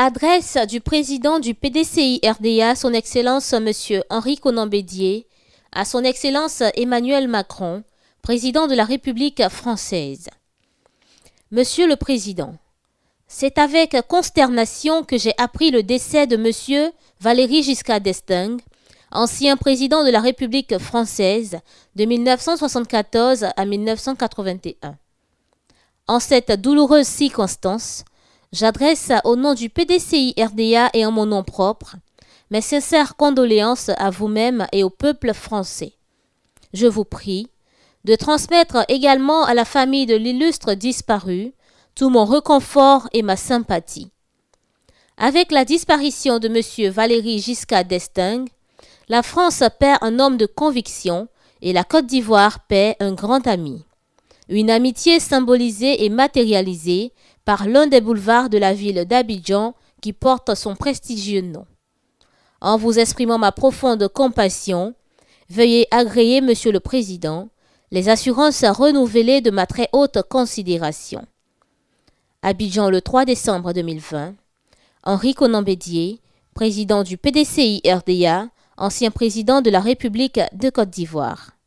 Adresse du président du PDCI RDA, son Excellence M. Henri Conan à son Excellence Emmanuel Macron, président de la République française. Monsieur le Président, c'est avec consternation que j'ai appris le décès de Monsieur Valéry Giscard d'Estaing, ancien président de la République française de 1974 à 1981. En cette douloureuse circonstance, J'adresse au nom du PDCI RDA et en mon nom propre mes sincères condoléances à vous-même et au peuple français. Je vous prie de transmettre également à la famille de l'illustre disparu tout mon reconfort et ma sympathie. Avec la disparition de M. Valéry Giscard d'Estaing, la France perd un homme de conviction et la Côte d'Ivoire perd un grand ami. Une amitié symbolisée et matérialisée par l'un des boulevards de la ville d'Abidjan qui porte son prestigieux nom. En vous exprimant ma profonde compassion, veuillez agréer, Monsieur le Président, les assurances renouvelées de ma très haute considération. Abidjan le 3 décembre 2020. Henri Conambédier, président du PDCI RDA, ancien président de la République de Côte d'Ivoire.